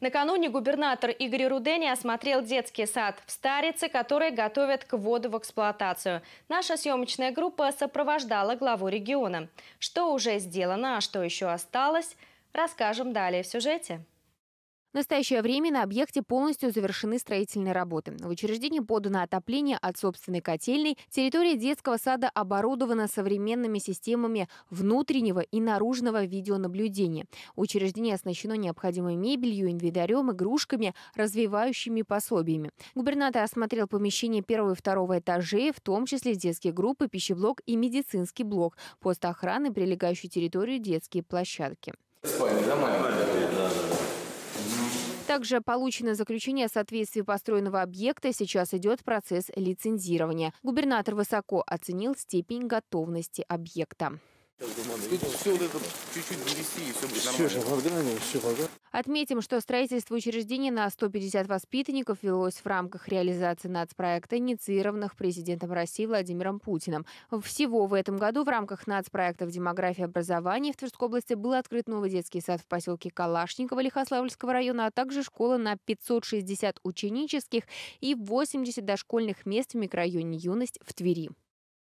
Накануне губернатор Игорь Рудени осмотрел детский сад в Старице, который готовят к вводу в эксплуатацию. Наша съемочная группа сопровождала главу региона. Что уже сделано, а что еще осталось, расскажем далее в сюжете. В настоящее время на объекте полностью завершены строительные работы. В учреждении подано отопление от собственной котельной. Территория детского сада оборудована современными системами внутреннего и наружного видеонаблюдения. Учреждение оснащено необходимой мебелью, инвентарем, игрушками, развивающими пособиями. Губернатор осмотрел помещение первого и второго этажей, в том числе детские группы, пищеблок и медицинский блок, пост охраны, прилегающую территорию детские площадки. Спальня, да, также получено заключение о соответствии построенного объекта. Сейчас идет процесс лицензирования. Губернатор высоко оценил степень готовности объекта. Тут все вот это чуть-чуть довести, и все будет нормально. Все, все, все, Отметим, что строительство учреждения на 150 воспитанников велось в рамках реализации нацпроекта, инициированных президентом России Владимиром Путиным. Всего в этом году в рамках нацпроектов «Демография и образование» в Тверской области был открыт новый детский сад в поселке Калашникова Лихославльского района, а также школа на 560 ученических и 80 дошкольных мест в микрорайоне «Юность» в Твери.